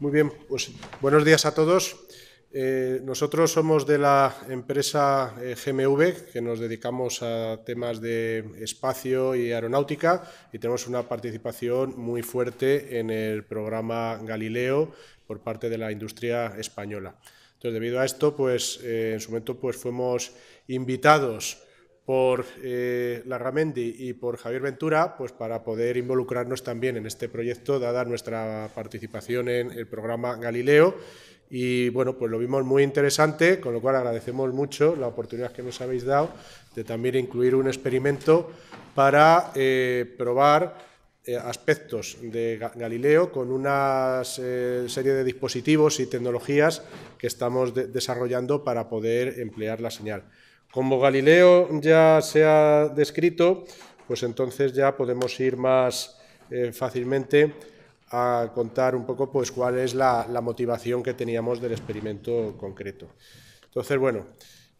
Muy bien, pues buenos días a todos. Eh, nosotros somos de la empresa eh, GMV, que nos dedicamos a temas de espacio y aeronáutica, y tenemos una participación muy fuerte en el programa Galileo por parte de la industria española. Entonces, debido a esto, pues eh, en su momento pues, fuimos invitados por eh, Larramendi y por Javier Ventura, pues para poder involucrarnos también en este proyecto, dada nuestra participación en el programa Galileo. Y bueno, pues lo vimos muy interesante, con lo cual agradecemos mucho la oportunidad que nos habéis dado de también incluir un experimento para eh, probar eh, aspectos de Galileo con una eh, serie de dispositivos y tecnologías que estamos desarrollando para poder emplear la señal. Como Galileo ya se ha descrito, pues entonces ya podemos ir más eh, fácilmente a contar un poco pues, cuál es la, motivación que teníamos del experimento concreto. Entonces, bueno,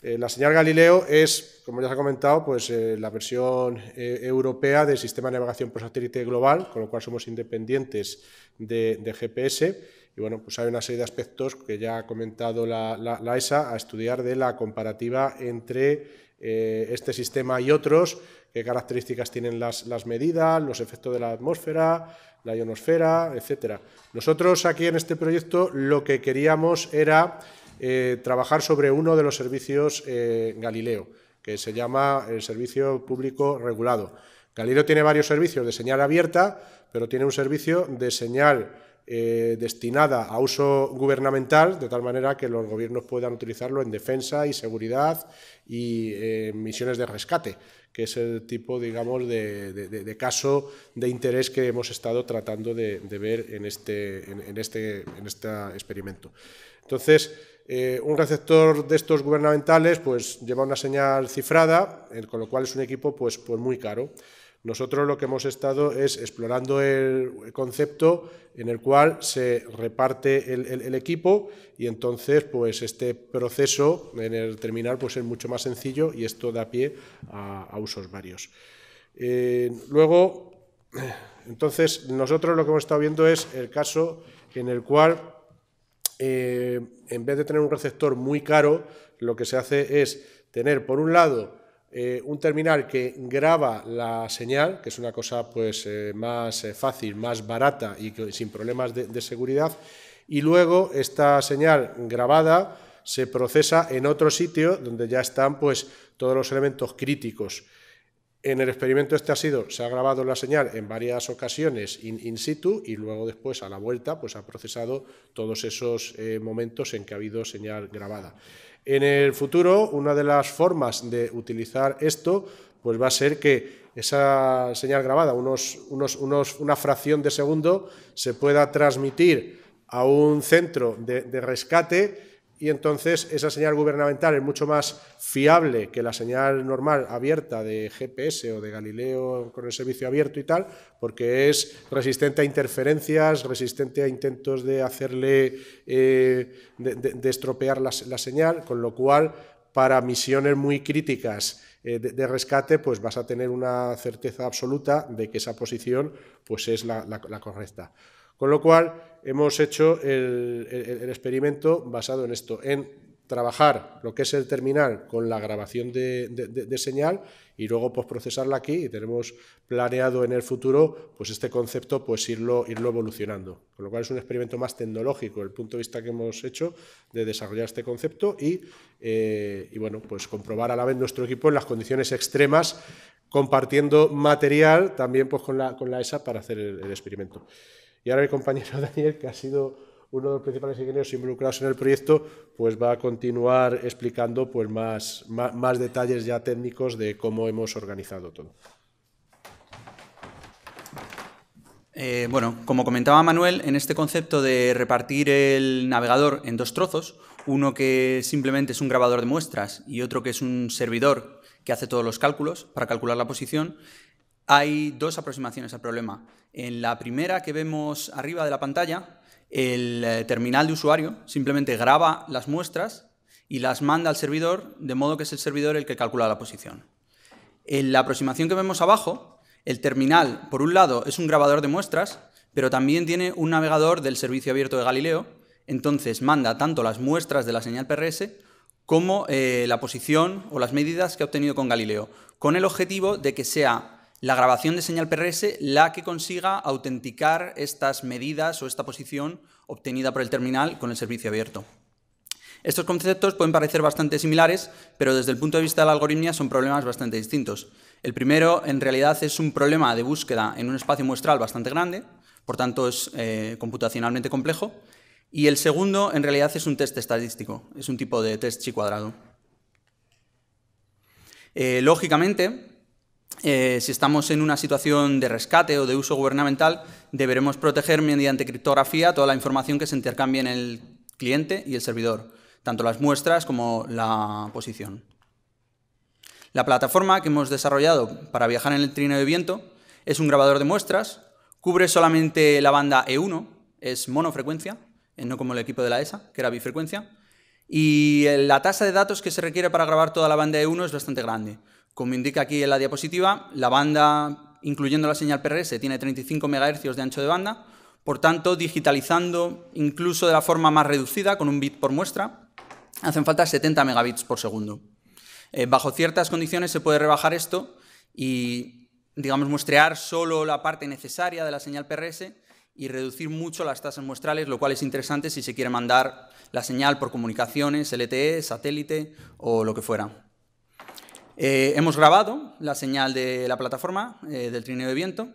eh, la señal Galileo es, como ya se ha comentado, pues, eh, la versión europea del sistema de navegación por satélite global, con lo cual somos independientes de GPS bueno, pues hay una serie de aspectos que ya ha comentado la, ESA a estudiar de la comparativa entre eh, este sistema y otros, qué características tienen las, medidas, los efectos de la atmósfera, la ionosfera, etc. Nosotros aquí en este proyecto lo que queríamos era eh, trabajar sobre uno de los servicios eh, Galileo, que se llama el servicio público regulado. Galileo tiene varios servicios de señal abierta, pero tiene un servicio de señal eh, destinada a uso gubernamental, de tal manera que los gobiernos puedan utilizarlo en defensa y seguridad y en eh, misiones de rescate, que es el tipo, digamos, de, caso de interés que hemos estado tratando de, ver en este, en, este, en este experimento. Entonces, eh, un receptor de estos gubernamentales pues, lleva una señal cifrada, con lo cual es un equipo pues, pues muy caro. Nosotros lo que hemos estado es explorando el concepto en el cual se reparte el, equipo y entonces pues este proceso en el terminal pues es mucho más sencillo y esto da pie a, usos varios. Eh, luego, entonces nosotros lo que hemos estado viendo es el caso en el cual eh, en vez de tener un receptor muy caro, lo que se hace es tener por un lado eh, un terminal que graba la señal, que es una cosa pues, eh, más eh, fácil, más barata y sin problemas de, seguridad, y luego esta señal grabada se procesa en otro sitio donde ya están pues, todos los elementos críticos. En el experimento este ha sido, se ha grabado la señal en varias ocasiones in, in situ y luego después a la vuelta pues, ha procesado todos esos momentos en que ha habido señal grabada. En el futuro, una de las formas de utilizar esto pues va a ser que esa señal grabada, una fracción de segundo, se pueda transmitir a un centro de, de rescate y entonces esa señal gubernamental es mucho más fiable que la señal normal abierta de GPS o de Galileo con el servicio abierto y tal, porque es resistente a interferencias, resistente a intentos de hacerle, eh, de, estropear la, señal, con lo cual para misiones muy críticas eh, de, rescate, pues vas a tener una certeza absoluta de que esa posición pues es la correcta. Con lo cual, hemos hecho el, experimento basado en esto, en trabajar lo que es el terminal con la grabación de, señal y luego pues, procesarla aquí y tenemos planeado en el futuro pues este concepto pues irlo, evolucionando. Con lo cual es un experimento más tecnológico el punto de vista que hemos hecho de desarrollar este concepto y, eh, bueno, pues comprobar a la vez nuestro equipo en las condiciones extremas compartiendo material también pues, con, la, ESA e para hacer el experimento. Y ahora mi compañero Daniel, que ha sido uno de los principales ingenieros involucrados en el proyecto, pues va a continuar explicando pues, más, más, detalles ya técnicos de cómo hemos organizado todo. Eh, bueno, como comentaba Manuel, en este concepto de repartir el navegador en dos trozos, uno que simplemente es un grabador de muestras y otro que es un servidor que hace todos los cálculos para calcular la posición, hay dos aproximaciones al problema. En la primera que vemos arriba de la pantalla, el eh, terminal de usuario simplemente graba las muestras y las manda al servidor, de modo que es el servidor el que calcula la posición. En la aproximación que vemos abajo, el terminal, por un lado, es un grabador de muestras, pero también tiene un navegador del servicio abierto de Galileo, entonces manda tanto las muestras de la señal PRS como eh, la posición o las medidas que ha obtenido con Galileo, con el objetivo de que sea la grabación de señal PRS la que consiga autenticar estas medidas o esta posición obtenida por el terminal con el servicio abierto. Estos conceptos pueden parecer bastante similares, pero desde el punto de vista de la algoritmia son problemas bastante distintos. El primero, en realidad, es un problema de búsqueda en un espacio muestral bastante grande, por tanto es eh, computacionalmente complejo. Y el segundo, en realidad, es un test estadístico, es un tipo de test chi cuadrado. Eh, lógicamente, eh, si estamos en una situación de rescate o de uso gubernamental, deberemos proteger mediante criptografía toda la información que se intercambie en el cliente y el servidor, tanto las muestras como la posición. La plataforma que hemos desarrollado para viajar en el trineo de viento es un grabador de muestras, cubre solamente la banda E1, es monofrecuencia, eh, no como el equipo de la ESA, que era bifrecuencia, y la tasa de datos que se requiere para grabar toda la banda e 1 es bastante grande. Como indica aquí en la diapositiva, la banda, incluyendo la señal PRS, tiene 35 MHz de ancho de banda, por tanto, digitalizando incluso de la forma más reducida, con un bit por muestra, hacen falta 70 megabits por segundo. Eh, bajo ciertas condiciones se puede rebajar esto y, digamos, muestrear solo la parte necesaria de la señal PRS y reducir mucho las tasas muestrales, lo cual es interesante si se quiere mandar la señal por comunicaciones, LTE, satélite o lo que fuera. Eh, hemos grabado la señal de la plataforma eh, del trineo de viento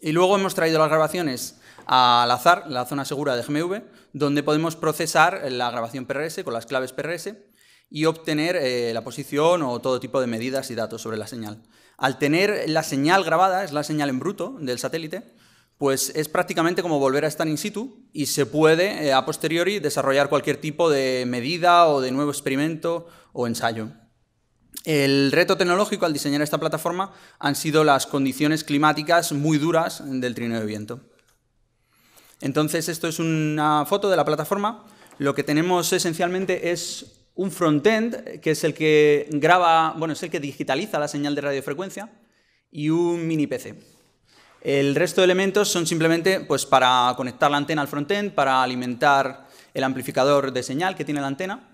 y luego hemos traído las grabaciones al azar, la zona segura de GMV, donde podemos procesar la grabación PRS con las claves PRS y obtener eh, la posición o todo tipo de medidas y datos sobre la señal. Al tener la señal grabada, es la señal en bruto del satélite, pues es prácticamente como volver a estar in situ y se puede eh, a posteriori desarrollar cualquier tipo de medida o de nuevo experimento o ensayo. El reto tecnológico al diseñar esta plataforma han sido las condiciones climáticas muy duras del trineo de viento. Entonces, esto es una foto de la plataforma. Lo que tenemos esencialmente es un frontend, que es el que graba, bueno, es el que digitaliza la señal de radiofrecuencia, y un mini PC. El resto de elementos son simplemente pues, para conectar la antena al front-end, para alimentar el amplificador de señal que tiene la antena.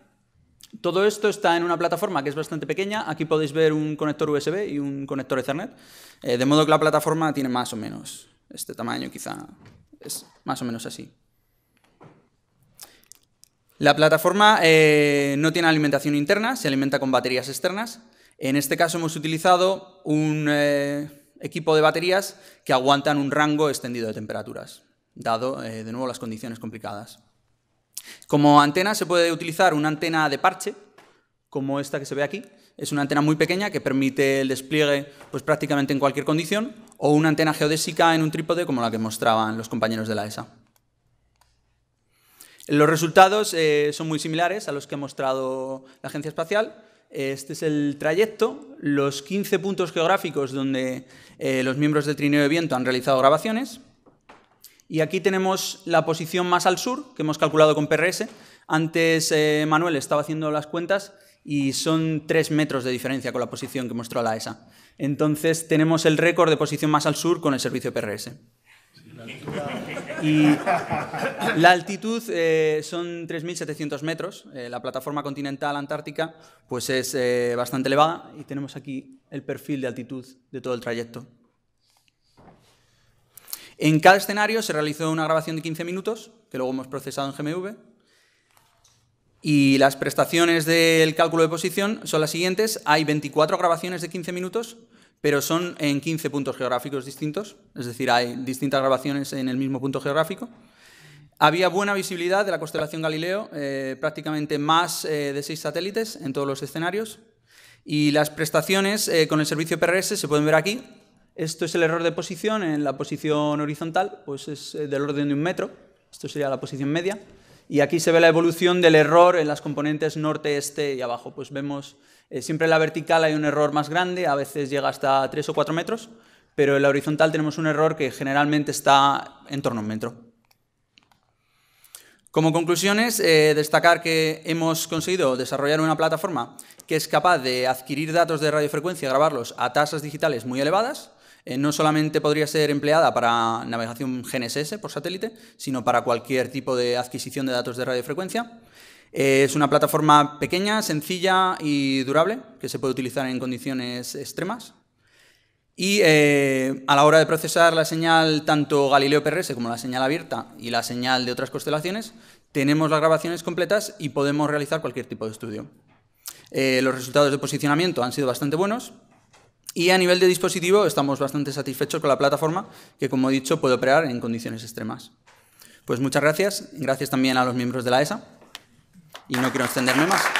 Todo esto está en una plataforma que es bastante pequeña. Aquí podéis ver un conector USB y un conector Ethernet. Eh, de modo que la plataforma tiene más o menos este tamaño, quizá es más o menos así. La plataforma eh, no tiene alimentación interna, se alimenta con baterías externas. En este caso hemos utilizado un, eh, equipo de baterías que aguantan un rango extendido de temperaturas, dado, eh, de nuevo, las condiciones complicadas. Como antena se puede utilizar una antena de parche, como esta que se ve aquí. Es una antena muy pequeña que permite el despliegue pues, prácticamente en cualquier condición, o una antena geodésica en un trípode como la que mostraban los compañeros de la ESA. Los resultados eh, son muy similares a los que ha mostrado la Agencia Espacial. Este es el trayecto, los 15 puntos geográficos donde eh, los miembros del Trineo de Viento han realizado grabaciones. Y aquí tenemos la posición más al sur, que hemos calculado con PRS. Antes eh, Manuel estaba haciendo las cuentas y son 3 metros de diferencia con la posición que mostró la ESA. Entonces tenemos el récord de posición más al sur con el servicio PRS. Y La altitud eh, son 3.700 metros. Eh, la plataforma continental antártica pues es eh, bastante elevada y tenemos aquí el perfil de altitud de todo el trayecto. En cada escenario se realizó una grabación de 15 minutos, que luego hemos procesado en GMV. Y las prestaciones del cálculo de posición son las siguientes. Hay 24 grabaciones de 15 minutos, pero son en 15 puntos geográficos distintos, es decir, hay distintas grabaciones en el mismo punto geográfico. Había buena visibilidad de la constelación Galileo, eh, prácticamente más eh, de seis satélites en todos los escenarios. Y las prestaciones eh, con el servicio PRS se pueden ver aquí. Esto es el error de posición. En la posición horizontal pues es del orden de un metro. Esto sería la posición media. Y aquí se ve la evolución del error en las componentes norte, este y abajo. Pues vemos, siempre en la vertical hay un error más grande, a veces llega hasta tres o cuatro metros, pero en la horizontal tenemos un error que generalmente está en torno a un metro. Como conclusiones, eh, destacar que hemos conseguido desarrollar una plataforma que es capaz de adquirir datos de radiofrecuencia, grabarlos a tasas digitales muy elevadas. Eh, no solamente podría ser empleada para navegación GNSS por satélite, sino para cualquier tipo de adquisición de datos de radiofrecuencia. Eh, es una plataforma pequeña, sencilla y durable, que se puede utilizar en condiciones extremas. Y eh, a la hora de procesar la señal tanto Galileo PRS como la señal abierta y la señal de otras constelaciones, tenemos las grabaciones completas y podemos realizar cualquier tipo de estudio. Eh, los resultados de posicionamiento han sido bastante buenos y a nivel de dispositivo estamos bastante satisfechos con la plataforma que, como he dicho, puede operar en condiciones extremas. Pues muchas gracias, gracias también a los miembros de la ESA y no quiero extenderme más.